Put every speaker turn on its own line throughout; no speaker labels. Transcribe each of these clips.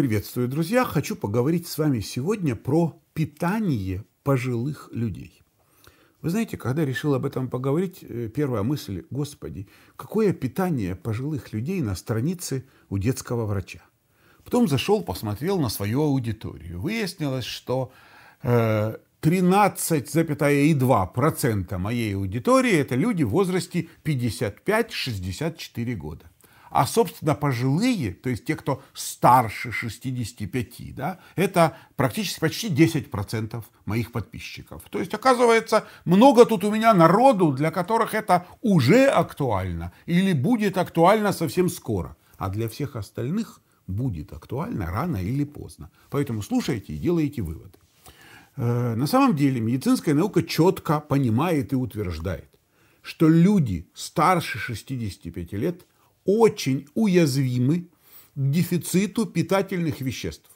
Приветствую, друзья! Хочу поговорить с вами сегодня про питание пожилых людей. Вы знаете, когда решил об этом поговорить, э, первая мысль – Господи, какое питание пожилых людей на странице у детского врача? Потом зашел, посмотрел на свою аудиторию. Выяснилось, что э, 13,2% моей аудитории – это люди в возрасте 55-64 года. А, собственно, пожилые, то есть те, кто старше 65, да, это практически почти 10% моих подписчиков. То есть, оказывается, много тут у меня народу, для которых это уже актуально или будет актуально совсем скоро. А для всех остальных будет актуально рано или поздно. Поэтому слушайте и делайте выводы. Э, на самом деле медицинская наука четко понимает и утверждает, что люди старше 65 лет очень уязвимы к дефициту питательных веществ.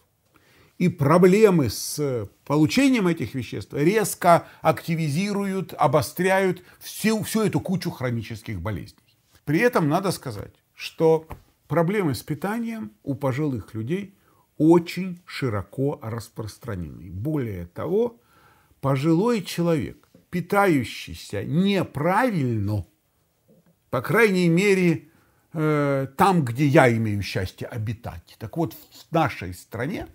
И проблемы с получением этих веществ резко активизируют, обостряют всю, всю эту кучу хронических болезней. При этом надо сказать, что проблемы с питанием у пожилых людей очень широко распространены. Более того, пожилой человек, питающийся неправильно, по крайней мере, Э, там, где я имею счастье обитать. Так вот, в нашей стране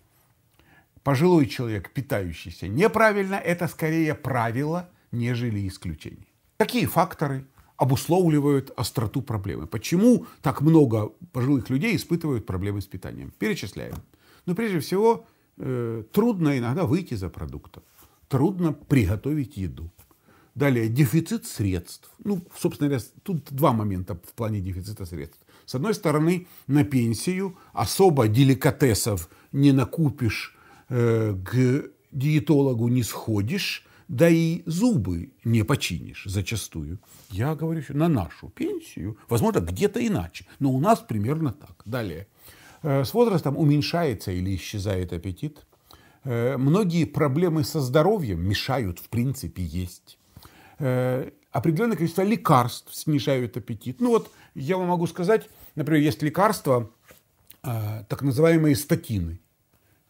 пожилой человек, питающийся неправильно, это скорее правило, нежели исключение. Какие факторы обусловливают остроту проблемы? Почему так много пожилых людей испытывают проблемы с питанием? Перечисляем. Но прежде всего, э, трудно иногда выйти за продуктом. Трудно приготовить еду. Далее, дефицит средств. Ну, собственно говоря, тут два момента в плане дефицита средств. С одной стороны, на пенсию особо деликатесов не накупишь, э, к диетологу не сходишь, да и зубы не починишь зачастую. Я говорю еще на нашу пенсию, возможно, где-то иначе, но у нас примерно так. Далее. Э, с возрастом уменьшается или исчезает аппетит. Э, многие проблемы со здоровьем мешают, в принципе, есть. Э, определенное количество лекарств снижают аппетит. Ну вот я вам могу сказать, например, есть лекарства, э, так называемые статины,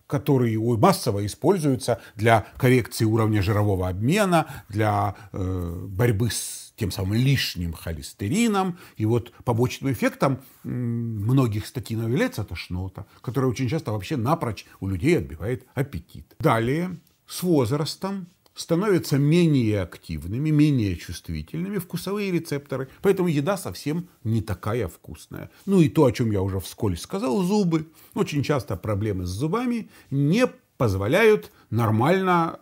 которые массово используются для коррекции уровня жирового обмена, для э, борьбы с тем самым лишним холестерином. И вот побочным эффектом многих статинов является тошнота, которая очень часто вообще напрочь у людей отбивает аппетит. Далее, с возрастом становятся менее активными, менее чувствительными вкусовые рецепторы. Поэтому еда совсем не такая вкусная. Ну и то, о чем я уже вскользь сказал, зубы. Очень часто проблемы с зубами не позволяют нормально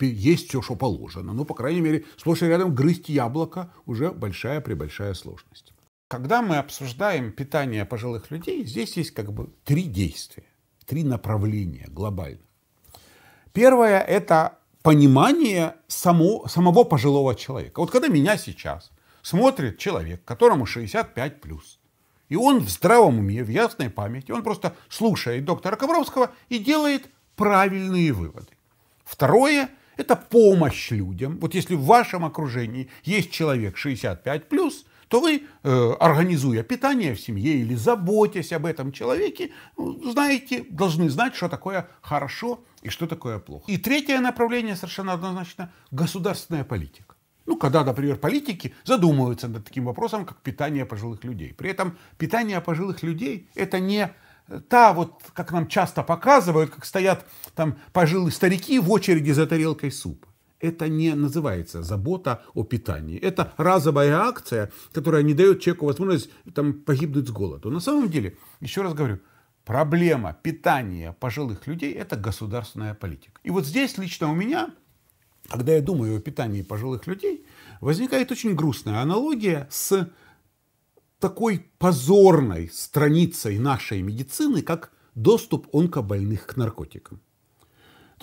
э, есть все, что положено. Ну, по крайней мере, сплошь и рядом грызть яблоко уже большая-пребольшая сложность. Когда мы обсуждаем питание пожилых людей, здесь есть как бы три действия, три направления глобально. Первое – это понимание само, самого пожилого человека. Вот когда меня сейчас смотрит человек, которому 65 плюс, и он в здравом уме, в ясной памяти, он просто слушает доктора Ковровского и делает правильные выводы. Второе – это помощь людям. Вот если в вашем окружении есть человек 65+, плюс, то вы, э, организуя питание в семье или заботясь об этом человеке, ну, знаете, должны знать, что такое хорошо и что такое плохо. И третье направление совершенно однозначно – государственная политика. Ну, когда, например, политики задумываются над таким вопросом, как питание пожилых людей. При этом питание пожилых людей – это не э, та вот, как нам часто показывают, как стоят там пожилые старики в очереди за тарелкой супа это не называется забота о питании. Это разовая акция, которая не дает человеку возможность там, погибнуть с голоду. На самом деле, еще раз говорю, проблема питания пожилых людей – это государственная политика. И вот здесь лично у меня, когда я думаю о питании пожилых людей, возникает очень грустная аналогия с такой позорной страницей нашей медицины, как доступ онкобольных к наркотикам.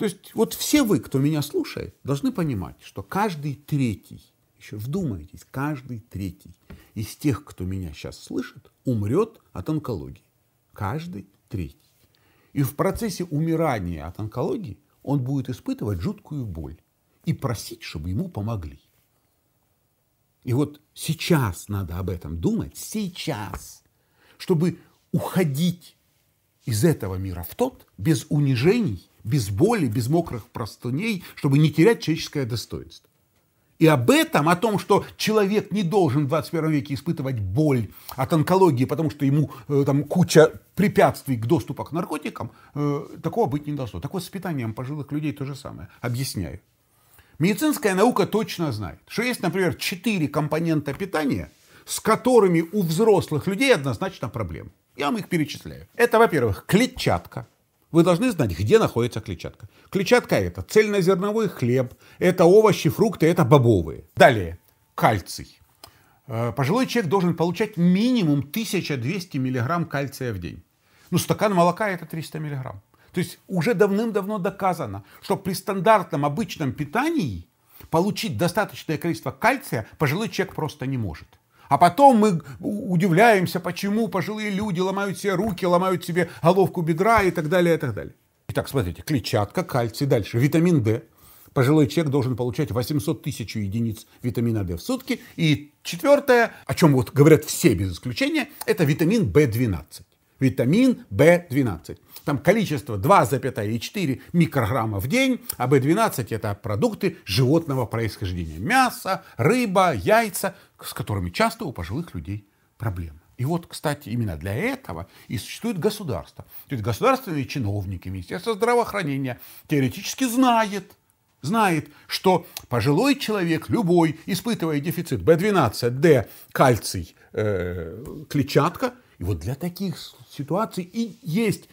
То есть вот все вы, кто меня слушает, должны понимать, что каждый третий, еще вдумайтесь, каждый третий из тех, кто меня сейчас слышит, умрет от онкологии. Каждый третий. И в процессе умирания от онкологии он будет испытывать жуткую боль и просить, чтобы ему помогли. И вот сейчас надо об этом думать, сейчас, чтобы уходить из этого мира в тот, без унижений, без боли, без мокрых простыней, чтобы не терять человеческое достоинство. И об этом, о том, что человек не должен в 21 веке испытывать боль от онкологии, потому что ему э, там куча препятствий к доступу к наркотикам, э, такого быть не должно. Так вот, с питанием пожилых людей то же самое. Объясняю. Медицинская наука точно знает, что есть, например, четыре компонента питания, с которыми у взрослых людей однозначно проблема. Я вам их перечисляю. Это, во-первых, клетчатка. Вы должны знать, где находится клетчатка. Клетчатка – это цельнозерновой хлеб, это овощи, фрукты, это бобовые. Далее, кальций. Э, пожилой человек должен получать минимум 1200 миллиграмм кальция в день. Ну, стакан молока – это 300 миллиграмм. То есть уже давным-давно доказано, что при стандартном обычном питании получить достаточное количество кальция пожилой человек просто не может. А потом мы удивляемся, почему пожилые люди ломают себе руки, ломают себе головку бедра и так далее, и так далее. Итак, смотрите, клетчатка, кальций, дальше витамин D. Пожилой человек должен получать 800 тысяч единиц витамина D в сутки. И четвертое, о чем вот говорят все без исключения, это витамин B12 витамин В12. Там количество 2,4 микрограмма в день, а В12 это продукты животного происхождения. Мясо, рыба, яйца, с которыми часто у пожилых людей проблемы. И вот, кстати, именно для этого и существует государство. То есть государственные чиновники, Министерство здравоохранения теоретически знает, знает, что пожилой человек, любой, испытывая дефицит B12, D, кальций, э, клетчатка, и вот для таких ситуаций и есть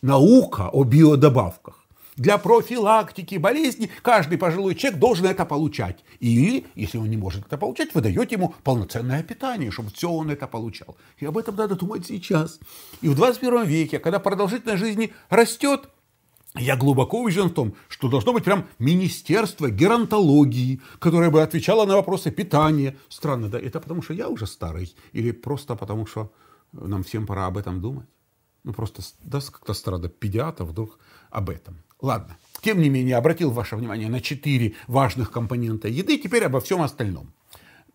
наука о биодобавках. Для профилактики болезни каждый пожилой человек должен это получать. или если он не может это получать, вы даете ему полноценное питание, чтобы все он это получал. И об этом надо думать сейчас. И в 21 веке, когда продолжительность жизни растет, я глубоко убежден в том, что должно быть прям министерство геронтологии, которое бы отвечало на вопросы питания. Странно, да? Это потому что я уже старый? Или просто потому что нам всем пора об этом думать. Ну, просто даст как-то страда педиатр вдруг об этом. Ладно. Тем не менее, обратил ваше внимание на четыре важных компонента еды. Теперь обо всем остальном.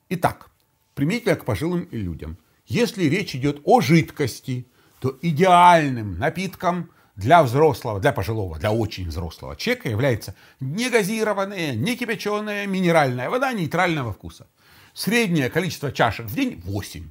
Итак, применительно к пожилым людям. Если речь идет о жидкости, то идеальным напитком для взрослого, для пожилого, для очень взрослого человека является негазированная, газированная, не кипяченая минеральная вода нейтрального вкуса. Среднее количество чашек в день 8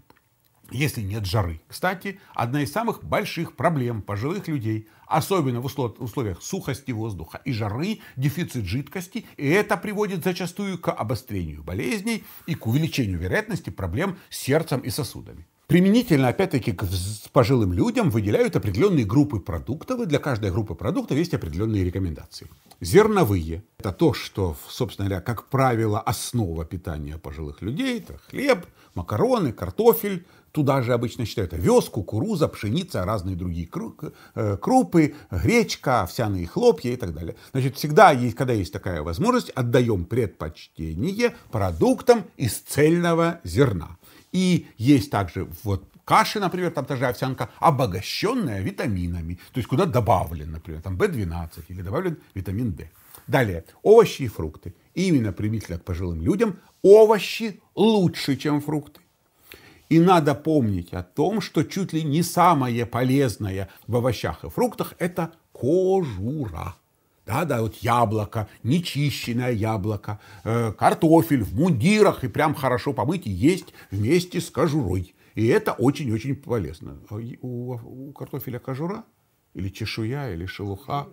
если нет жары. Кстати, одна из самых больших проблем пожилых людей, особенно в условиях сухости воздуха и жары, дефицит жидкости, и это приводит зачастую к обострению болезней и к увеличению вероятности проблем с сердцем и сосудами. Применительно, опять-таки, к пожилым людям выделяют определенные группы продуктов, и для каждой группы продуктов есть определенные рекомендации. Зерновые – это то, что, собственно говоря, как правило, основа питания пожилых людей. Это хлеб, макароны, картофель, Туда же обычно считают овес, кукуруза, пшеница, разные другие э, крупы, гречка, овсяные хлопья и так далее. Значит, всегда, есть, когда есть такая возможность, отдаем предпочтение продуктам из цельного зерна. И есть также вот каши, например, там та же овсянка, обогащенная витаминами. То есть куда добавлен, например, там в 12 или добавлен витамин D. Далее, овощи и фрукты. Именно примитивно к пожилым людям овощи лучше, чем фрукты. И надо помнить о том, что чуть ли не самое полезное в овощах и фруктах – это кожура. Да, да, вот яблоко, нечищенное яблоко, э, картофель в мундирах и прям хорошо помыть и есть вместе с кожурой. И это очень-очень полезно. А у, у картофеля кожура или чешуя, или шелуха,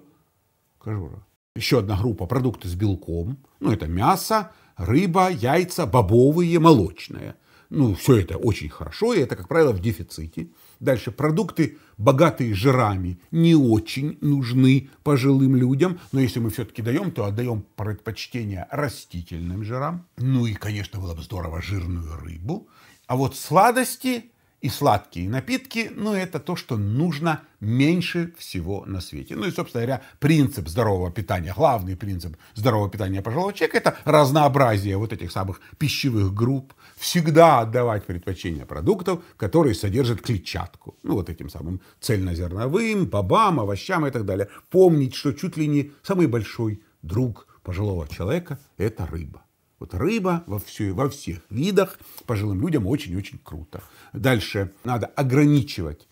кожура. Еще одна группа – продукты с белком. Ну, это мясо, рыба, яйца, бобовые, молочные – ну, все это очень хорошо, и это, как правило, в дефиците. Дальше продукты, богатые жирами, не очень нужны пожилым людям, но если мы все-таки даем, то отдаем предпочтение растительным жирам. Ну и, конечно, было бы здорово жирную рыбу. А вот сладости и сладкие напитки, но это то, что нужно меньше всего на свете. Ну и, собственно говоря, принцип здорового питания, главный принцип здорового питания пожилого человека – это разнообразие вот этих самых пищевых групп, всегда отдавать предпочтение продуктов, которые содержат клетчатку, ну вот этим самым цельнозерновым, бобам, овощам и так далее. Помнить, что чуть ли не самый большой друг пожилого человека – это рыба. Вот рыба во, все, во всех видах пожилым людям очень-очень круто. Дальше надо ограничивать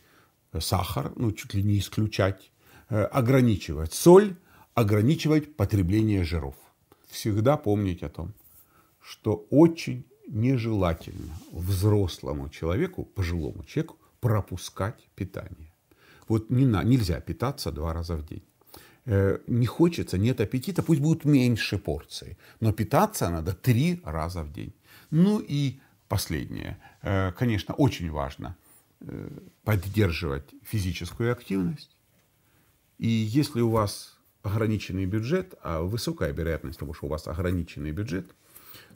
э, сахар, ну, чуть ли не исключать, э, ограничивать соль, ограничивать потребление жиров. Всегда помнить о том, что очень нежелательно взрослому человеку, пожилому человеку пропускать питание. Вот не на, нельзя питаться два раза в день. Э, не хочется, нет аппетита, пусть будут меньше порции, но питаться надо три раза в день. Ну и последнее, э, конечно, очень важно э, поддерживать физическую активность. И если у вас ограниченный бюджет, а высокая вероятность того, что у вас ограниченный бюджет,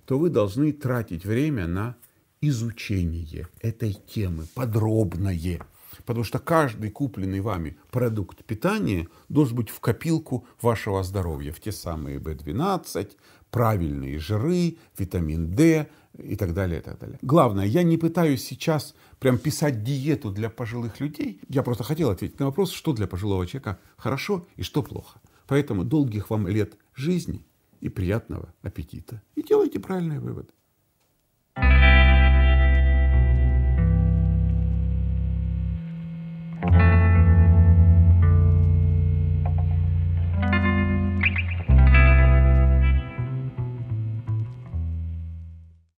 то вы должны тратить время на изучение этой темы подробное. Потому что каждый купленный вами продукт питания должен быть в копилку вашего здоровья. В те самые B12, правильные жиры, витамин D и так далее, и так далее. Главное, я не пытаюсь сейчас прям писать диету для пожилых людей. Я просто хотел ответить на вопрос, что для пожилого человека хорошо и что плохо. Поэтому долгих вам лет жизни и приятного аппетита. И делайте правильные выводы.